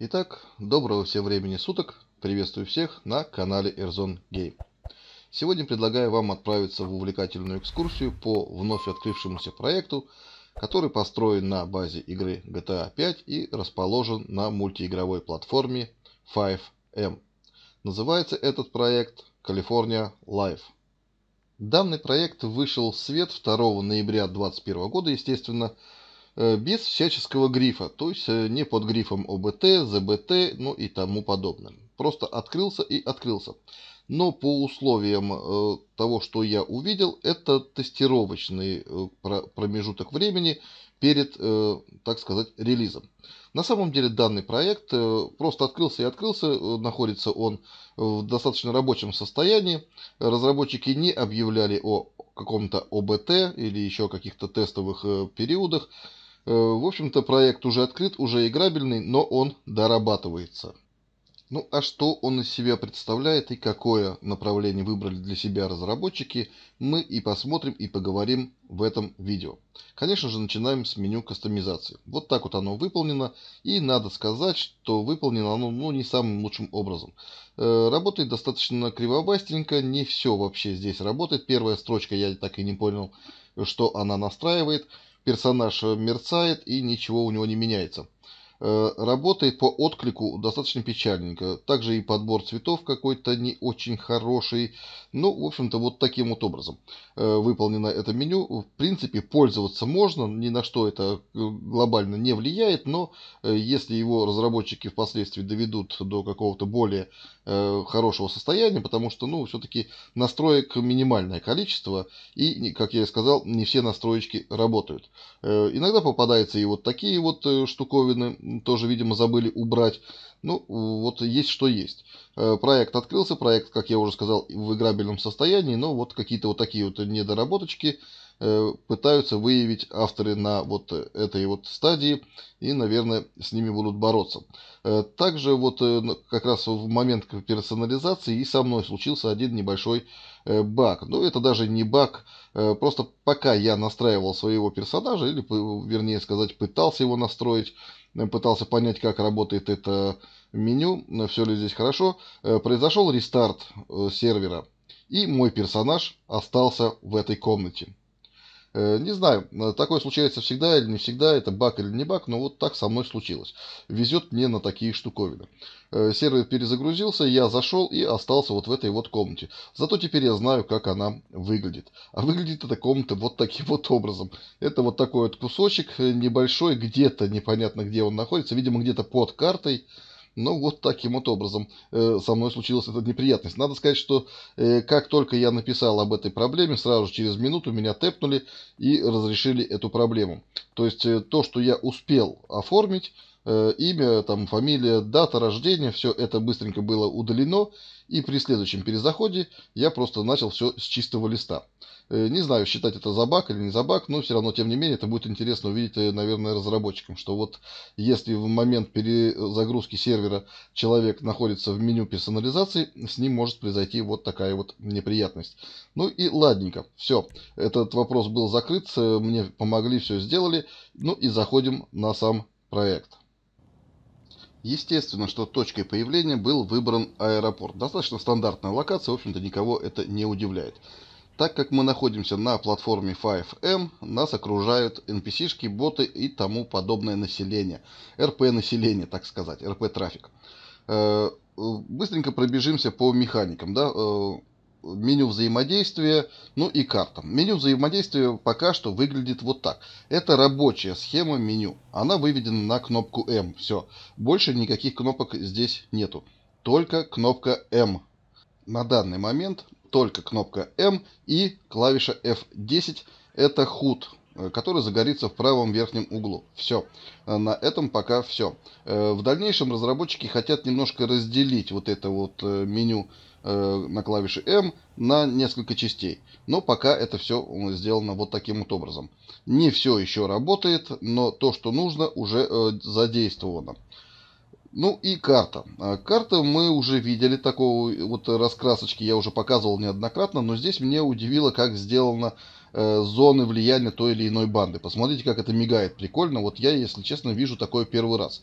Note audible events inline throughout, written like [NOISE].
Итак, доброго всем времени суток. Приветствую всех на канале Airzone Game. Сегодня предлагаю вам отправиться в увлекательную экскурсию по вновь открывшемуся проекту, который построен на базе игры GTA 5 и расположен на мультиигровой платформе 5M. Эм. Называется этот проект California Life. Данный проект вышел в свет 2 ноября 2021 года, естественно, Э, без всяческого грифа, то есть э, не под грифом ОБТ, ЗБТ, ну и тому подобное. Просто открылся и открылся. Но по условиям э, того, что я увидел, это тестировочный промежуток времени перед, так сказать, релизом. На самом деле данный проект просто открылся и открылся, находится он в достаточно рабочем состоянии. Разработчики не объявляли о каком-то ОБТ или еще каких-то тестовых периодах. Э, в общем-то, проект уже открыт, уже играбельный, но он дорабатывается. Ну а что он из себя представляет и какое направление выбрали для себя разработчики, мы и посмотрим и поговорим в этом видео. Конечно же начинаем с меню кастомизации. Вот так вот оно выполнено и надо сказать, что выполнено оно ну, не самым лучшим образом. Э, работает достаточно кривобастенько, не все вообще здесь работает. Первая строчка я так и не понял, что она настраивает персонаж мерцает и ничего у него не меняется. Э, работает по отклику достаточно печальненько. Также и подбор цветов какой-то не очень хороший. Ну, в общем-то, вот таким вот образом э, выполнено это меню. В принципе, пользоваться можно, ни на что это э, глобально не влияет, но если его разработчики впоследствии доведут до какого-то более хорошего состояния, потому что, ну, все-таки настроек минимальное количество, и, как я и сказал, не все настроечки работают. Иногда попадаются и вот такие вот штуковины, тоже, видимо, забыли убрать. Ну, вот есть что есть. Э, проект открылся, проект, как я уже сказал, в играбельном состоянии, но вот какие-то вот такие вот недоработочки э, пытаются выявить авторы на вот этой вот стадии и, наверное, с ними будут бороться. Э, также вот как раз в момент персонализации и со мной случился один небольшой баг. Но ну, это даже не баг, просто пока я настраивал своего персонажа, или вернее сказать пытался его настроить, Э, пытался понять, как работает это меню, э, все ли здесь хорошо. Э, произошел рестарт сервера, и мой персонаж остался в этой комнате. Э, не знаю, э, такое случается всегда или не всегда, это баг или не баг, но вот так со мной случилось. Везет мне на такие штуковины. Э, сервер перезагрузился, я зашел и остался вот в этой вот комнате. Зато теперь я знаю, как она выглядит. А выглядит эта комната вот таким вот образом. Это вот такой вот кусочек небольшой, где-то непонятно где он находится, видимо где-то под картой. Ну, вот таким вот образом э, со мной случилась эта неприятность. Надо сказать, что э, как только я написал об этой проблеме, сразу через минуту меня тэпнули и разрешили эту проблему. То есть э, то, что я успел оформить, имя, там, фамилия, дата рождения, все это быстренько было удалено, и при следующем перезаходе я просто начал все с чистого листа. Э, не знаю, считать это за баг или не за баг, но все равно, тем не менее, это будет интересно увидеть, э, наверное, разработчикам, что вот если в момент перезагрузки сервера человек находится в меню персонализации, с ним может произойти вот такая вот неприятность. Ну и ладненько, все, этот вопрос был закрыт, э, мне помогли, все сделали, ну и заходим на сам проект. Естественно, что точкой появления был выбран аэропорт. Достаточно стандартная локация, в общем-то, никого это не удивляет. Так как мы находимся на платформе 5M, нас окружают NPC-шки, боты и тому подобное население. rp население так сказать, rp трафик э, Быстренько пробежимся по механикам. Да? Э, меню взаимодействия, ну и картам. Меню взаимодействия пока что выглядит вот так. Это рабочая схема меню. Она выведена на кнопку M. Все. Больше никаких кнопок здесь нету. Только кнопка M на данный момент только кнопка M и клавиша F10 – это HUD, э, который загорится в правом верхнем углу. Все. Э, на этом пока все. Э, в дальнейшем разработчики хотят немножко разделить вот это вот меню на клавише M на несколько частей. Но пока это все сделано вот таким вот образом. Не все еще работает, но то, что нужно, уже задействовано. Ну и карта. А, карта мы уже видели, такого вот раскрасочки я уже показывал неоднократно, но здесь меня удивило, как сделано э, зоны влияния той или иной банды. Посмотрите, как это мигает прикольно. Вот я, если честно, вижу такое первый раз.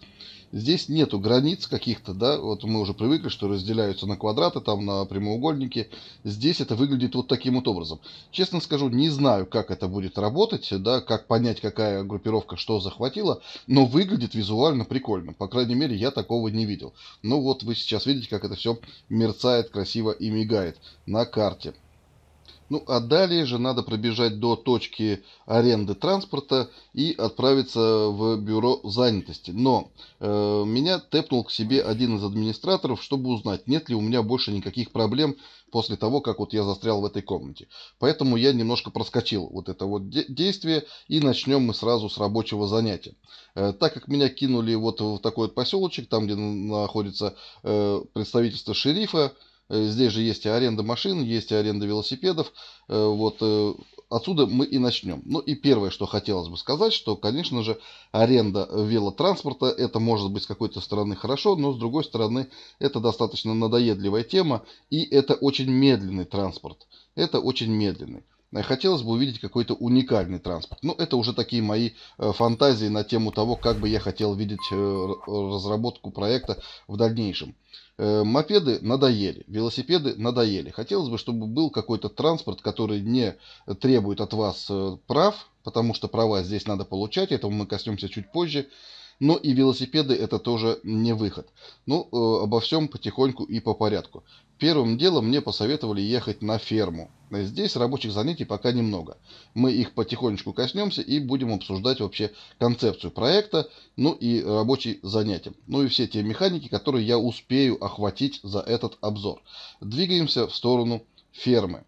Здесь нету границ каких-то, да, вот мы уже привыкли, что разделяются на квадраты, там на прямоугольники. Здесь это выглядит вот таким вот образом. Честно скажу, не знаю, как это будет работать, да, как понять, какая группировка что захватила, но выглядит визуально прикольно. По крайней мере, я такого не видел. Ну вот вы сейчас видите, как это все мерцает красиво и мигает на карте. Ну а далее же надо пробежать до точки аренды транспорта и отправиться в бюро занятости. Но э, меня тэпнул к себе один из администраторов, чтобы узнать, нет ли у меня больше никаких проблем после того, как вот я застрял в этой комнате. Поэтому я немножко проскочил вот это вот де действие и начнем мы сразу с рабочего занятия. Э, так как меня кинули вот в такой вот поселочек, там где находится э, представительство шерифа, Э, здесь же есть и аренда машин, есть и аренда велосипедов. Э, вот э, отсюда мы и начнем. Ну и первое, что хотелось бы сказать, что, конечно же, аренда велотранспорта, это может быть с какой-то стороны хорошо, но с другой стороны, это достаточно надоедливая тема, и это очень медленный транспорт. Это очень медленный. Хотелось бы увидеть какой-то уникальный транспорт. Ну это уже такие мои фантазии на тему того, как бы я хотел видеть разработку проекта в дальнейшем. Э, мопеды надоели, велосипеды надоели. Хотелось бы, чтобы был какой-то транспорт, который не требует от вас э, прав, потому что права здесь надо получать, этого мы коснемся чуть позже. Но и велосипеды это тоже не выход. Ну, э, обо всем потихоньку и по порядку. Первым делом мне посоветовали ехать на ферму. Здесь рабочих занятий пока немного. Мы их потихонечку коснемся и будем обсуждать вообще концепцию проекта, ну и рабочие занятия. Ну и все те механики, которые я успею охватить за этот обзор. Двигаемся в сторону фермы.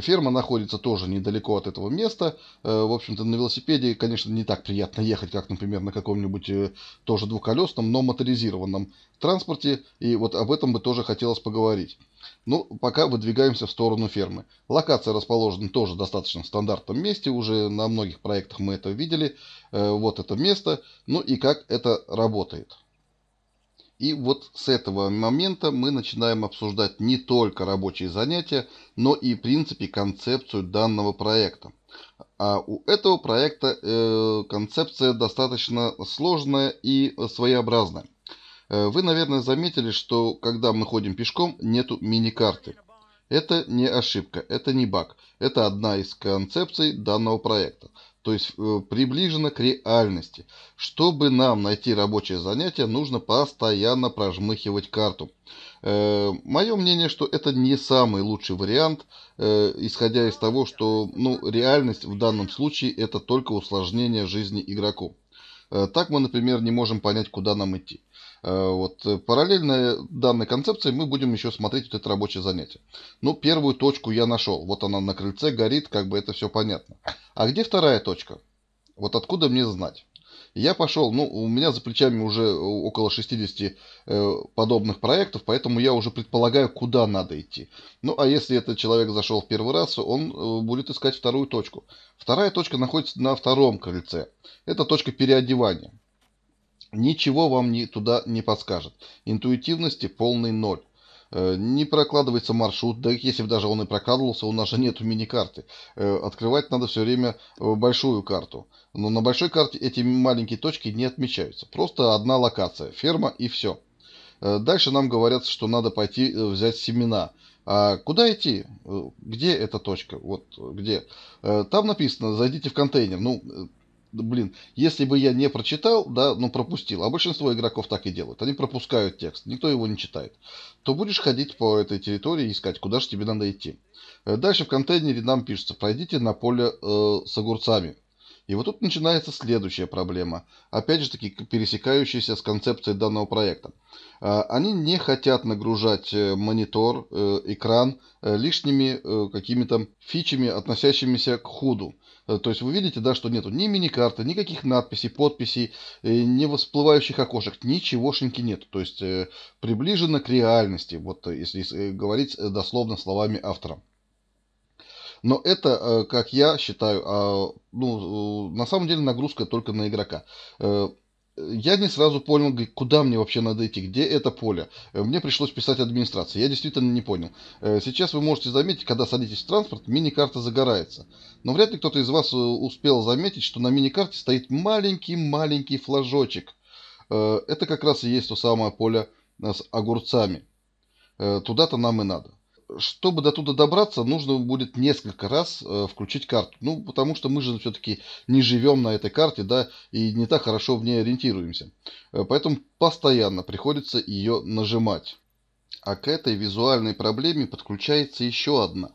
Ферма находится тоже недалеко от этого места. Э, в общем-то, на велосипеде, конечно, не так приятно ехать, как, например, на каком-нибудь э, тоже двухколесном, но моторизированном транспорте. И вот об этом бы тоже хотелось поговорить. Ну, пока выдвигаемся в сторону фермы. Локация расположена тоже достаточно в стандартном месте. Уже на многих проектах мы это видели. Э, вот это место. Ну и как это работает. И вот с этого момента мы начинаем обсуждать не только рабочие занятия, но и в принципе концепцию данного проекта. А у этого проекта э, концепция достаточно сложная и своеобразная. Э, вы, наверное, заметили, что когда мы ходим пешком, нету мини-карты. Это не ошибка, это не баг. Это одна из концепций данного проекта то есть э, приближена к реальности. Чтобы нам найти рабочее занятие, нужно постоянно прожмыхивать карту. Э, Мое мнение, что это не самый лучший вариант, э, исходя из того, что ну, реальность в данном случае это только усложнение жизни игроку. Так мы, например, не можем понять, куда нам идти. Э, вот. Э, параллельно данной концепции мы будем еще смотреть вот это рабочее занятие. Ну, первую точку я нашел. Вот она на крыльце горит, как бы это все понятно. А где вторая точка? Вот откуда мне знать? Я пошел, ну, у меня за плечами уже э, около 60 э, подобных проектов, поэтому я уже предполагаю, куда надо идти. Ну, а если этот человек зашел в первый раз, он э, будет искать вторую точку. Вторая точка находится на втором крыльце. Это точка переодевания. Ничего вам ни туда не подскажет. Интуитивности полный ноль. Э, не прокладывается маршрут, да если бы даже он и прокладывался, у нас же нет мини-карты. Э, открывать надо все время э, большую карту. Но на большой карте эти маленькие точки не отмечаются. Просто одна локация, ферма и все. Дальше нам говорят, что надо пойти взять семена. А куда идти? Где эта точка? Вот где? Там написано, зайдите в контейнер. Ну, блин, если бы я не прочитал, да, ну пропустил, а большинство игроков так и делают, они пропускают текст, никто его не читает, то будешь ходить по этой территории и искать, куда же тебе надо идти. Э, дальше в контейнере нам пишется, пройдите на поле э, с огурцами. И вот тут начинается следующая проблема, опять же таки пересекающаяся с концепцией данного проекта. Э, они не хотят нагружать э, монитор, экран лишними какими-то фичами, относящимися к худу. Э, то есть вы видите, да, что нету ни мини-карты, никаких надписей, подписей, э, не всплывающих окошек, ничегошеньки нету. То есть э, приближено к реальности, вот если говорить дословно словами автора. Но это, как я считаю, а, ну, на самом деле нагрузка только на игрока я не сразу понял, куда мне вообще надо идти, где это поле. Э, мне пришлось писать администрации. Я действительно не понял. Э, сейчас вы можете заметить, когда садитесь в транспорт, мини-карта загорается. Но вряд ли кто-то из вас э, успел заметить, что на мини-карте стоит маленький-маленький флажочек. Это как раз и есть то самое поле с огурцами. Туда-то нам и надо чтобы до туда добраться, нужно будет несколько раз э, включить карту. Ну, потому что мы же все-таки не живем на этой карте, да, и не так хорошо в ней ориентируемся. Э, поэтому постоянно приходится ее нажимать. А к этой визуальной проблеме подключается еще одна.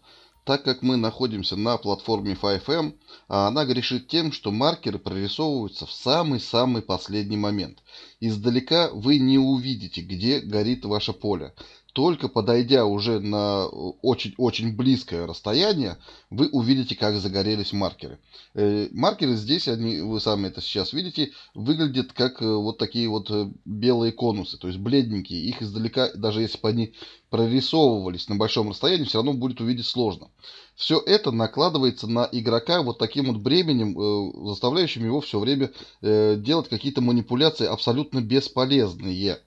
Так как мы находимся на платформе 5M, эм, а она грешит тем, что маркеры прорисовываются в самый-самый последний момент. Издалека вы не увидите, где горит ваше поле. Только подойдя уже на очень-очень э, близкое расстояние, вы увидите, как загорелись маркеры. Э, маркеры здесь, они, вы сами это сейчас видите, выглядят как э, вот такие вот белые конусы, то есть бледненькие. Их издалека, даже если бы они прорисовывались на большом расстоянии, все равно будет увидеть сложно. Все это накладывается на игрока вот таким вот бременем, заставляющим его все время делать какие-то манипуляции абсолютно бесполезные.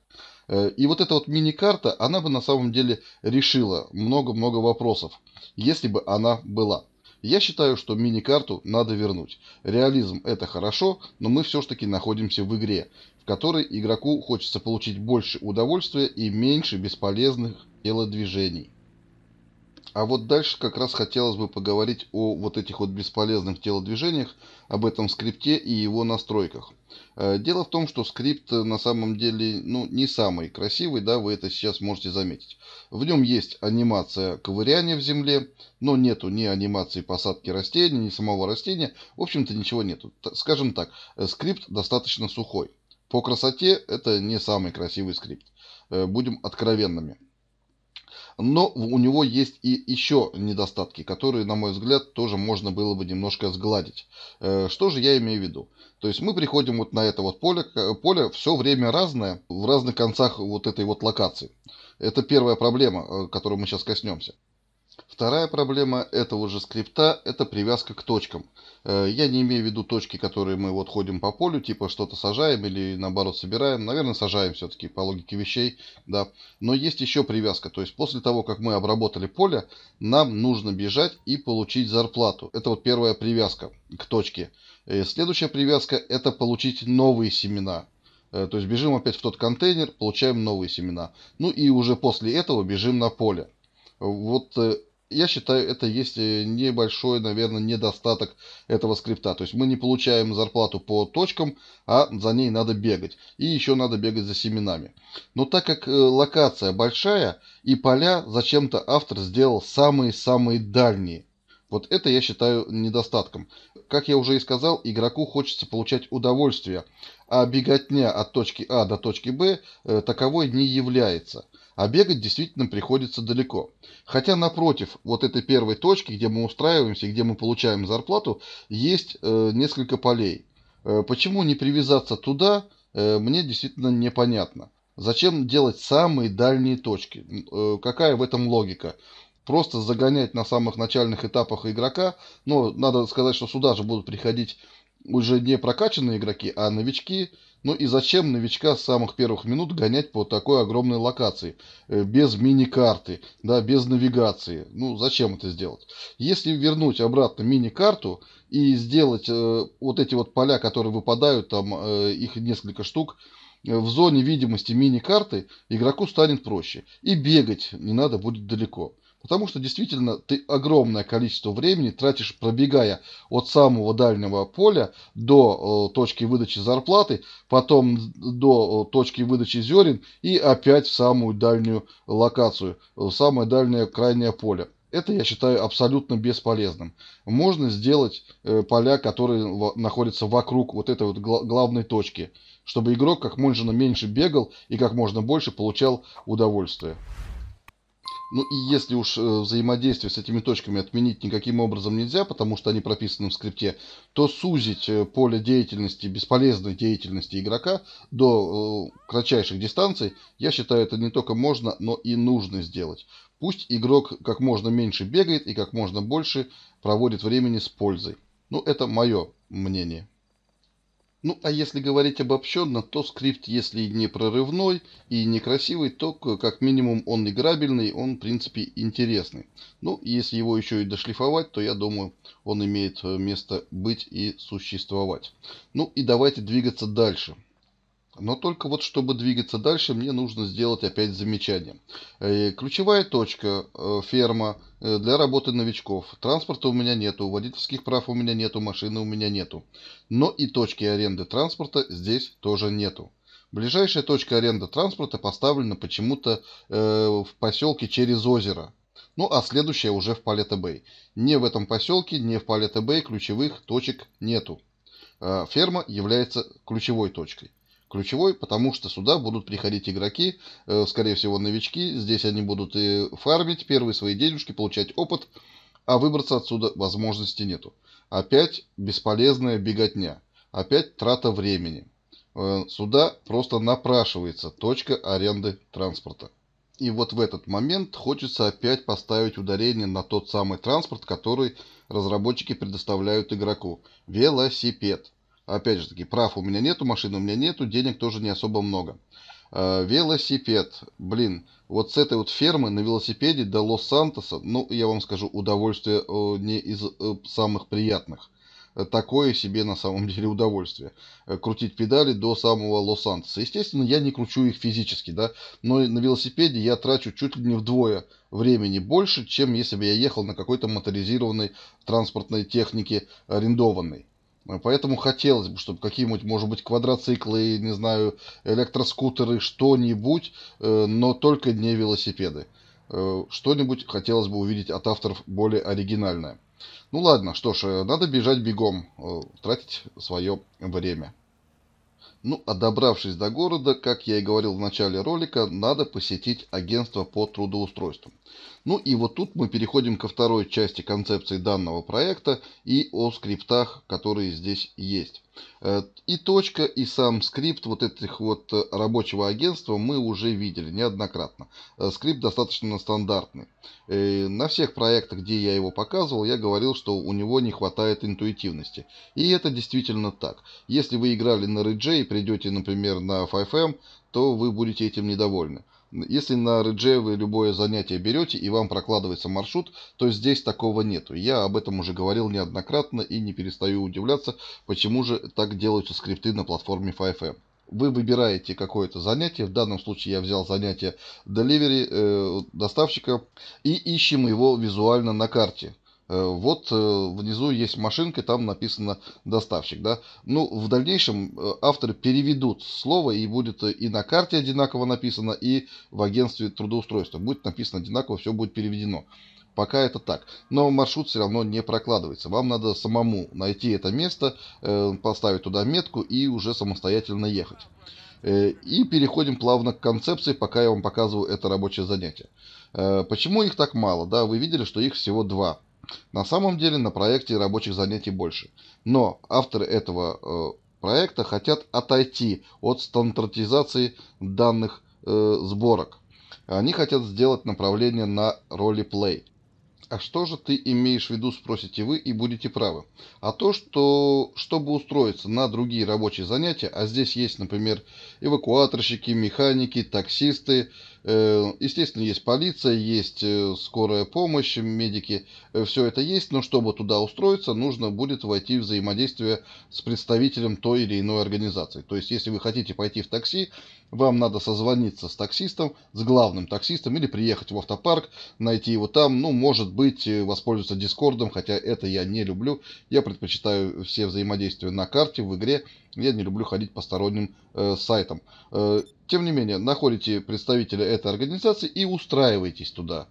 Э, и вот эта вот мини-карта, она бы на самом деле решила много-много вопросов, если бы она была. Я считаю, что мини-карту надо вернуть. Реализм это хорошо, но мы все-таки находимся в игре, в которой игроку хочется получить больше удовольствия и меньше бесполезных телодвижений. А вот дальше как раз хотелось бы поговорить о вот этих вот бесполезных телодвижениях, об этом скрипте и его настройках. Э, дело в том, что скрипт э, на самом деле ну, не самый красивый, да, вы это сейчас можете заметить. В нем есть анимация ковыряния в земле, но нету ни анимации посадки растения, ни самого растения. В общем-то ничего нету. Скажем так, э, скрипт достаточно сухой. По красоте это не самый красивый скрипт. Будем откровенными. Но у него есть и еще недостатки, которые, на мой взгляд, тоже можно было бы немножко сгладить. Э, что же я имею в виду? То есть мы приходим вот на это вот поле, поле все время разное в разных концах вот этой вот локации. Это первая проблема, э, которую мы сейчас коснемся. Вторая проблема этого же скрипта, это привязка к точкам. Э, я не имею в виду точки, которые мы вот ходим по полю, типа что-то сажаем или наоборот собираем. Наверное, сажаем все-таки по логике вещей, да. Но есть еще привязка, то есть после того, как мы обработали поле, нам нужно бежать и получить зарплату. Это вот первая привязка к точке. Э, следующая привязка это получить новые семена. Э, то есть бежим опять в тот контейнер, получаем новые семена. Ну и уже после этого бежим на поле. Вот я считаю, это есть э, небольшой, наверное, недостаток этого скрипта. То есть мы не получаем зарплату по точкам, а за ней надо бегать. И еще надо бегать за семенами. Но так как э, локация большая и поля, зачем-то автор сделал самые-самые дальние. Вот это я считаю недостатком. Как я уже и сказал, игроку хочется получать удовольствие, а беготня от точки А до точки Б э, таковой не является. А бегать действительно приходится далеко. Хотя напротив вот этой первой точки, где мы устраиваемся, где мы получаем зарплату, есть э, несколько полей. Э, почему не привязаться туда, э, мне действительно непонятно. Зачем делать самые дальние точки? Э, какая в этом логика? Просто загонять на самых начальных этапах игрока. Но надо сказать, что сюда же будут приходить уже не прокачанные игроки, а новички, ну и зачем новичка с самых первых минут гонять по такой огромной локации, э, без мини-карты, да, без навигации? Ну, зачем это сделать? Если вернуть обратно мини-карту и сделать э, вот эти вот поля, которые выпадают, там э, их несколько штук, э, в зоне видимости мини-карты игроку станет проще. И бегать не надо будет далеко. Потому что действительно ты огромное количество времени тратишь, пробегая от самого дальнего поля до э, точки выдачи зарплаты, потом до э, точки выдачи зерен и опять в самую дальнюю локацию, э, в самое дальнее крайнее поле. Это я считаю абсолютно бесполезным. Можно сделать э, поля, которые находятся вокруг вот этой вот гла главной точки, чтобы игрок как можно меньше бегал и как можно больше получал удовольствие. Ну и если уж э, взаимодействие с этими точками отменить никаким образом нельзя, потому что они прописаны в скрипте, то сузить э, поле деятельности, бесполезной деятельности игрока до э, кратчайших дистанций, я считаю, это не только можно, но и нужно сделать. Пусть игрок как можно меньше бегает и как можно больше проводит времени с пользой. Ну, это мое мнение. Ну, а если говорить обобщенно, то скрипт, если и не прорывной, и некрасивый, то как минимум он играбельный, он в принципе интересный. Ну, если его еще и дошлифовать, то я думаю, он имеет э, место быть и существовать. Ну и давайте двигаться дальше. Но только вот чтобы двигаться дальше, мне нужно сделать опять замечание. Э, ключевая точка, э, ферма э, для работы новичков. Транспорта у меня нету, водительских прав у меня нету, машины у меня нету. Но и точки аренды транспорта здесь тоже нету. Ближайшая точка аренды транспорта поставлена почему-то в поселке через озеро. Ну а следующая уже в Палета-Бэй. Не в этом поселке, не в Палета-Бэй ключевых точек нету. Ферма является ключевой точкой. Ключевой, потому что сюда будут приходить игроки, э, скорее всего новички, здесь они будут и фармить первые свои денежки, получать опыт, а выбраться отсюда возможности нету. Опять бесполезная беготня, опять трата времени. Э, сюда просто напрашивается точка аренды транспорта. И вот в этот момент хочется опять поставить ударение на тот самый транспорт, который разработчики предоставляют игроку. Велосипед. Опять же таки, прав у меня нету, машины у меня нету, денег тоже не особо много. Э, велосипед. Блин, вот с этой вот фермы на велосипеде до Лос-Сантоса, ну, я вам скажу, удовольствие э, не из э, самых приятных. Такое себе на самом [LAUGHS] деле удовольствие. Крутить педали до самого Лос-Сантоса. Естественно, я не кручу их физически, да, но на велосипеде я трачу чуть ли не вдвое времени больше, чем если бы я ехал на какой-то моторизированной транспортной технике арендованной. Э, поэтому хотелось бы, чтобы какие-нибудь, может быть, квадроциклы, не знаю, электроскутеры, что-нибудь, э, но только не велосипеды. Э, что-нибудь хотелось бы увидеть от авторов более оригинальное. Ну ладно, что ж, надо бежать бегом, тратить свое время. Ну, а добравшись до города, как я и говорил в начале ролика, надо посетить агентство по трудоустройству. Ну и вот тут мы переходим ко второй части концепции данного проекта и о скриптах, которые здесь есть. Э, и точка, и сам скрипт вот этих вот э, рабочего агентства мы уже видели неоднократно. Э, скрипт достаточно стандартный. На всех проектах, где я его показывал, я говорил, что у него не хватает интуитивности. И это действительно так. Если вы играли на Ridge и придете, например, на 5M, то вы будете этим недовольны. Если на Реджея вы любое занятие берете и вам прокладывается маршрут, то здесь такого нету. Я об этом уже говорил неоднократно и не перестаю удивляться, почему же так делаются скрипты на платформе 5M эм. вы выбираете какое-то занятие, в данном случае я взял занятие delivery, э, доставщика, и ищем его визуально на карте. Э, вот э, внизу есть машинка, там написано доставщик, да. Ну, в дальнейшем э, авторы переведут слово, и будет и на карте одинаково написано, и в агентстве трудоустройства. Будет написано одинаково, все будет переведено. Пока это так. Но маршрут все равно не прокладывается. Вам надо самому найти это место, поставить туда метку и уже самостоятельно ехать. И переходим плавно к концепции, пока я вам показываю это рабочее занятие. Почему их так мало? Да, вы видели, что их всего два. На самом деле на проекте рабочих занятий больше. Но авторы этого э, проекта хотят отойти от стандартизации данных э, сборок. Они хотят сделать направление на ролеплей. А что же ты имеешь в виду, спросите вы и будете правы. А то, что чтобы устроиться на другие рабочие занятия, а здесь есть, например, эвакуаторщики, механики, таксисты, э, естественно, есть полиция, есть э, скорая помощь, медики, э, все это есть, но чтобы туда устроиться, нужно будет войти в взаимодействие с представителем той или иной организации. То есть, если вы хотите пойти в такси, вам надо созвониться с таксистом, с главным таксистом или приехать в автопарк, найти его там, ну, может быть, э, воспользоваться Дискордом, хотя это я не люблю. Я предпочитаю все взаимодействия на карте, в игре. Я не люблю ходить по сторонним э, сайтам. Э, тем не менее, находите представителя этой организации и устраивайтесь туда.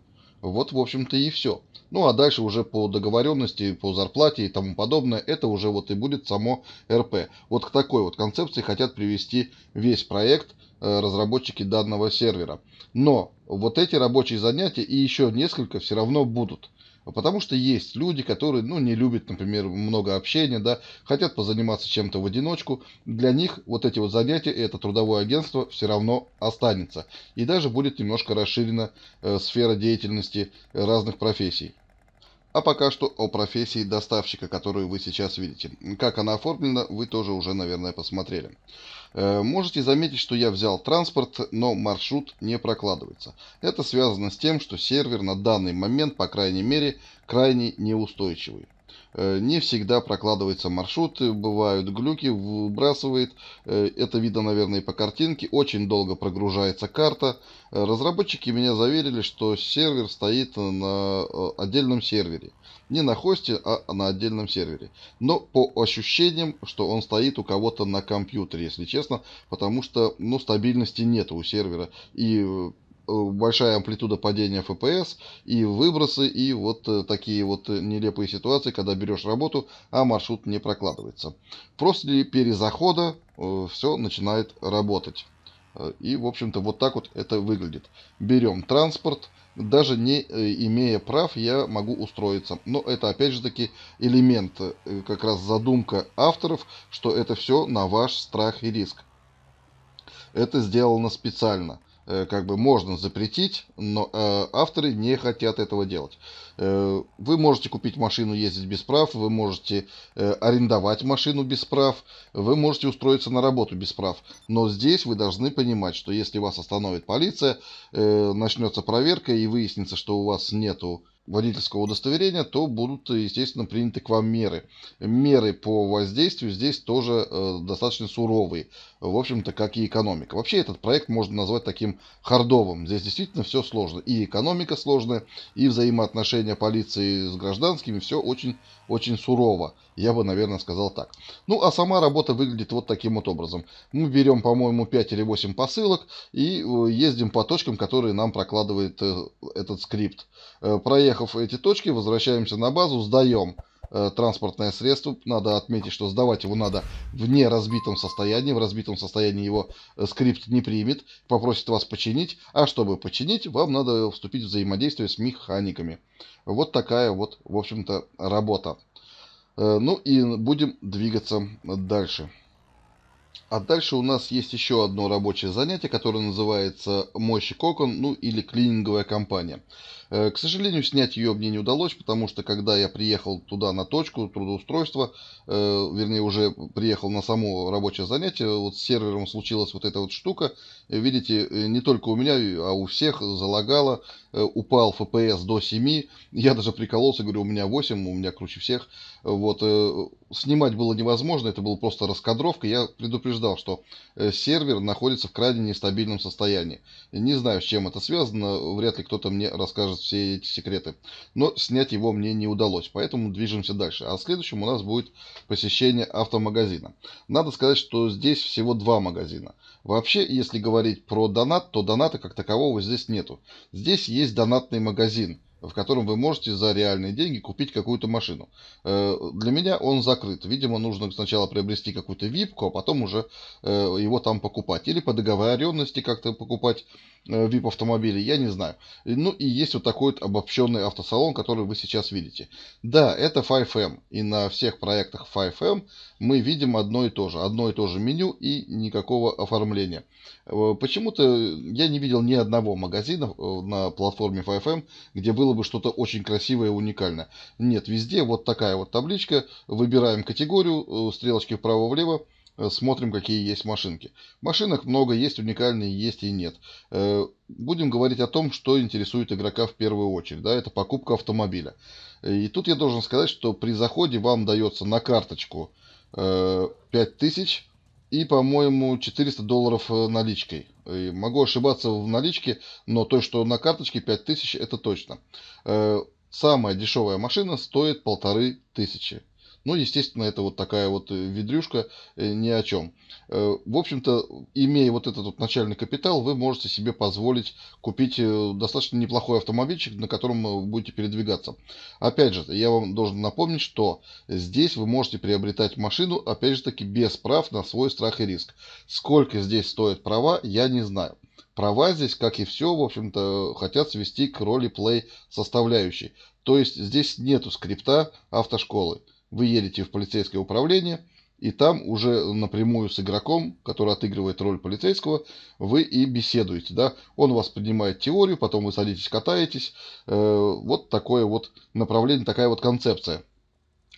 Вот, в общем-то, и все. Ну, а дальше уже по договоренности, по зарплате и тому подобное, это уже вот и будет само РП. Вот к такой вот концепции хотят привести весь проект э, разработчики данного сервера. Но вот эти рабочие занятия и еще несколько все равно будут. А потому что есть люди, которые, ну, не любят, например, много общения, да, хотят позаниматься чем-то в одиночку. Для них вот эти вот занятия, и это трудовое агентство все равно останется. И даже будет немножко расширена э, сфера деятельности разных профессий. А пока что о профессии доставщика, которую вы сейчас видите. Как она оформлена, вы тоже уже, наверное, посмотрели. Э, можете заметить, что я взял транспорт, но маршрут не прокладывается. Это связано с тем, что сервер на данный момент, по крайней мере, крайне неустойчивый. Э, не всегда прокладываются маршруты, бывают глюки, выбрасывает. Э, это видно, наверное, и по картинке. Очень долго прогружается карта. Э, разработчики меня заверили, что сервер стоит на отдельном сервере. Не на хосте, а на отдельном сервере. Но по ощущениям, что он стоит у кого-то на компьютере, если честно, потому что ну, стабильности нет у сервера. И Э, большая амплитуда падения FPS и выбросы, и вот э, такие вот э, нелепые ситуации, когда берешь работу, а маршрут не прокладывается. После перезахода все начинает работать. И, в общем-то, вот так вот это выглядит. Берем транспорт, даже не имея прав, я могу устроиться. Но это, опять же таки, элемент, как раз задумка авторов, что это все на ваш страх и риск. Это сделано специально. Э, как бы можно запретить, но э, авторы не хотят этого делать. Э, вы можете купить машину, ездить без прав, вы можете э, арендовать машину без прав, вы можете устроиться на работу без прав. Но здесь вы должны понимать, что если вас остановит полиция, э, начнется проверка и выяснится, что у вас нету водительского удостоверения, то будут, естественно, приняты к вам меры. Меры по воздействию здесь тоже э, достаточно суровые, в общем-то, как и экономика. Вообще этот проект можно назвать таким хардовым. Здесь действительно все сложно. И экономика сложная, и взаимоотношения полиции с гражданскими, все очень очень сурово. Я бы, наверное, сказал так. Ну, а сама работа выглядит вот таким вот образом. Мы берем, по-моему, 5 или 8 посылок и э, ездим по точкам, которые нам прокладывает э, этот скрипт. Э, проехав эти точки, возвращаемся на базу, сдаем. Э, транспортное средство. Надо отметить, что сдавать его надо в неразбитом состоянии. В разбитом состоянии его э, скрипт не примет, попросит вас починить. А чтобы починить, вам надо вступить в взаимодействие с механиками. Вот такая вот, в общем-то, работа. Э, ну и будем двигаться дальше. А дальше у нас есть еще одно рабочее занятие, которое называется мойщик окон, ну или клининговая компания. Э, к сожалению, снять ее мне не удалось, потому что когда я приехал туда на точку трудоустройства, э, вернее уже приехал на само рабочее занятие, вот с сервером случилась вот эта вот штука. Э, видите, не только у меня, а у всех залагало, упал FPS до 7. Я даже прикололся, говорю, у меня 8, у меня круче всех. Вот, снимать было невозможно, это была просто раскадровка. Я предупреждал, что сервер находится в крайне нестабильном состоянии. Не знаю, с чем это связано, вряд ли кто-то мне расскажет расскажет все эти секреты. Но снять его мне не удалось, поэтому движемся дальше. А следующим у нас будет посещение автомагазина. Надо сказать, что здесь всего два магазина. Вообще, если говорить про донат, то доната как такового здесь нету. Здесь есть донатный магазин в котором вы можете за реальные деньги купить какую-то машину. Э, для меня он закрыт. Видимо, нужно сначала приобрести какую-то випку, а потом уже э, его там покупать. Или по договоренности как-то покупать VIP э, автомобили, я не знаю. Ну и есть вот такой вот обобщенный автосалон, который вы сейчас видите. Да, это 5M. И на всех проектах 5M мы видим одно и то же. Одно и то же меню и никакого оформления. Почему-то я не видел ни одного магазина на платформе 5M, где было бы что-то очень красивое и уникальное. Нет, везде вот такая вот табличка, выбираем категорию, э, стрелочки вправо-влево, э, смотрим, какие есть машинки. Машинок много, есть уникальные, есть и нет. Э, будем говорить о том, что интересует игрока в первую очередь. Да, это покупка автомобиля. И тут я должен сказать, что при заходе вам дается на карточку 5000 и, по-моему, 400 долларов наличкой. Могу ошибаться в наличке, но то, что на карточке 5000, это точно. Э, самая дешевая машина стоит полторы тысячи. Ну, естественно, это вот такая вот э, ведрюшка э, ни о чем. Э, в общем-то, имея вот этот вот начальный капитал, вы можете себе позволить купить достаточно неплохой автомобильчик, на котором вы будете передвигаться. Опять же, я вам должен напомнить, что здесь вы можете приобретать машину, опять же таки, без прав на свой страх и риск. Сколько здесь стоят права, я не знаю права здесь, как и все, в общем-то, хотят свести к роли плей составляющей. То есть здесь нету скрипта автошколы. Вы едете в полицейское управление, и там уже напрямую с игроком, который отыгрывает роль полицейского, вы и беседуете. Да? Он вас поднимает теорию, потом вы садитесь, катаетесь. Э, вот такое вот направление, такая вот концепция.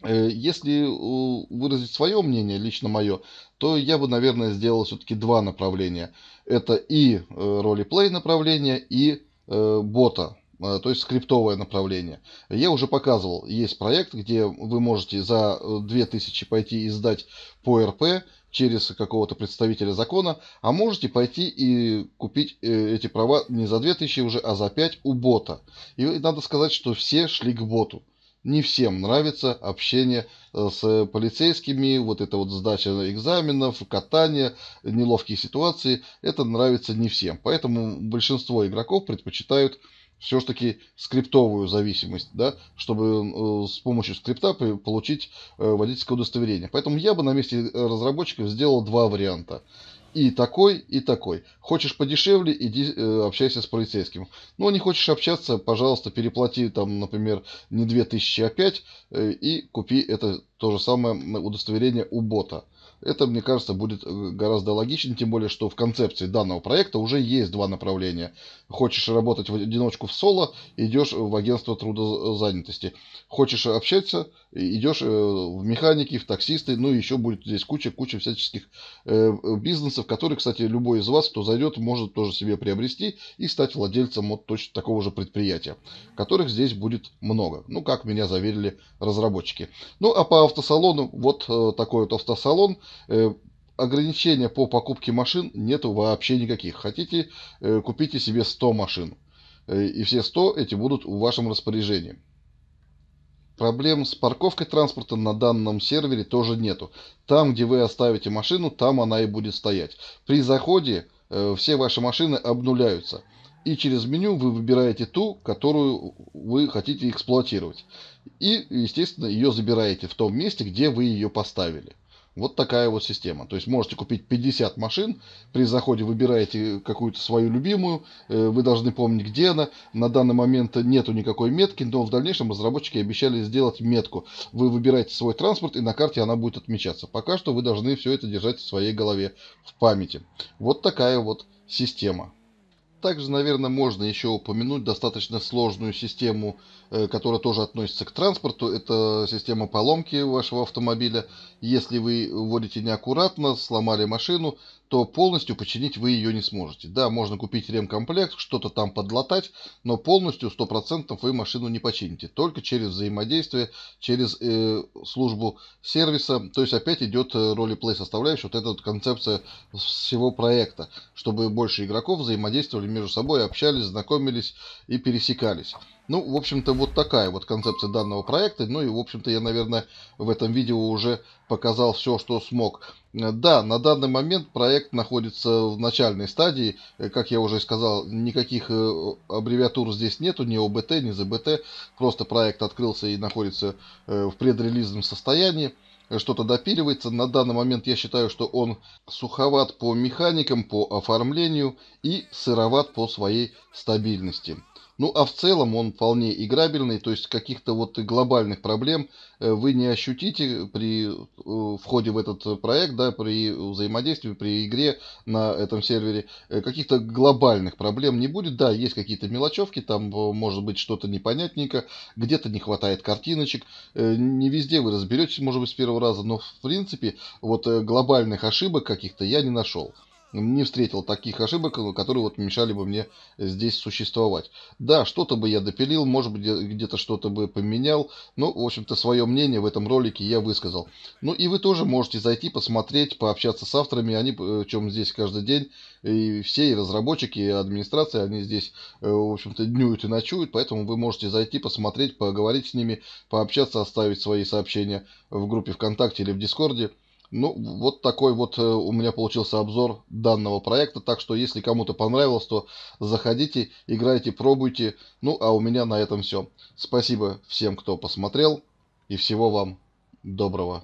Э, если э, выразить свое мнение, лично мое, то я бы, наверное, сделал все-таки два направления. Это и ролеплей направление, и бота Э, то есть скриптовое направление. Я уже показывал, есть проект, где вы можете за 2000 э, пойти и сдать по РП через какого-то представителя закона, а можете пойти и купить э, эти права не за 2000 уже, а за 5 у бота. И надо сказать, что все шли к боту. Не всем нравится общение с полицейскими, вот это вот сдача экзаменов, катание, неловкие ситуации. Это нравится не всем. Поэтому большинство игроков предпочитают все-таки скриптовую зависимость, да, чтобы э, с помощью скрипта получить э, водительское удостоверение. Поэтому я бы на месте э, разработчиков сделал два варианта. И такой, и такой. Хочешь подешевле, иди общайся с полицейским. Ну, не хочешь общаться, пожалуйста, переплати там, например, не 2000, а 5 и купи это то же самое удостоверение у бота. Это, мне кажется, будет э, гораздо логичнее, тем более, что в концепции данного проекта уже есть два направления. Хочешь работать в одиночку в соло, идешь в агентство трудозанятости. Хочешь общаться, идешь э, в механики, в таксисты, ну и еще будет здесь куча-куча всяческих э, бизнесов, которые, кстати, любой из вас, кто зайдет, может тоже себе приобрести и стать владельцем вот точно такого же предприятия, которых здесь будет много. Ну, как меня заверили разработчики. Ну, а по автосалону, вот такой вот автосалон. Э, ограничения по покупке машин нету вообще никаких. Хотите, э, купите себе 100 машин. Э, и все 100 эти будут в вашем распоряжении. Проблем с парковкой транспорта на данном сервере тоже нету. Там, где вы оставите машину, там она и будет стоять. При заходе все ваши машины обнуляются. И через меню вы выбираете ту, которую вы хотите эксплуатировать. И, естественно, ее забираете в том месте, где вы ее поставили. Вот такая вот система. То есть можете купить 50 машин, при заходе выбираете какую-то свою любимую, э, вы должны помнить, где она. На данный момент нету никакой метки, но в дальнейшем разработчики обещали сделать метку. Вы выбираете свой транспорт, и на карте она будет отмечаться. Пока что вы должны все это держать в своей голове, в памяти. Вот такая вот система. Также, наверное, можно еще упомянуть достаточно сложную систему, э, которая тоже относится к транспорту. Это система поломки вашего автомобиля. Если вы водите неаккуратно, сломали машину, то полностью починить вы ее не сможете. Да, можно купить ремкомплект, что-то там подлатать, но полностью 100% вы машину не почините. Только через взаимодействие, через э, службу сервиса. То есть опять идет э, роли-плей составляющая, вот эта вот концепция всего проекта, чтобы больше игроков взаимодействовали разговаривали между собой, общались, знакомились и пересекались. Ну, в общем-то, вот такая вот концепция данного проекта. Ну и, в общем-то, я, наверное, в этом видео уже показал все, что смог. Да, на данный момент проект находится в начальной стадии. Как я уже сказал, никаких э, аббревиатур здесь нету, ни ОБТ, ни ЗБТ. Просто проект открылся и находится э, в предрелизном состоянии что-то допиливается. На данный момент я считаю, что он суховат по механикам, по оформлению и сыроват по своей стабильности. Ну, а в целом он вполне играбельный, то есть каких-то вот глобальных проблем э, вы не ощутите при э, входе в этот проект, да, при взаимодействии, при игре на этом сервере. Э, каких-то глобальных проблем не будет. Да, есть какие-то мелочевки, там может быть что-то непонятненько, где-то не хватает картиночек. Не везде вы разберетесь, может быть, с первого раза, но в принципе вот глобальных ошибок каких-то я не нашел не встретил таких ошибок, которые вот мешали бы мне здесь существовать. Да, что-то бы я допилил, может быть, где-то что-то бы поменял, но, в общем-то, свое мнение в этом ролике я высказал. Ну и вы тоже можете зайти, посмотреть, пообщаться с авторами, они, э, чем здесь каждый день, и все, и разработчики, и администрация, они здесь, э, в общем-то, днюют и ночуют, поэтому вы можете зайти, посмотреть, поговорить с ними, пообщаться, оставить свои сообщения в группе ВКонтакте или в Дискорде. Ну, вот такой вот э, у меня получился обзор данного проекта. Так что, если кому-то понравилось, то заходите, играйте, пробуйте. Ну, а у меня на этом все. Спасибо всем, кто посмотрел. И всего вам доброго.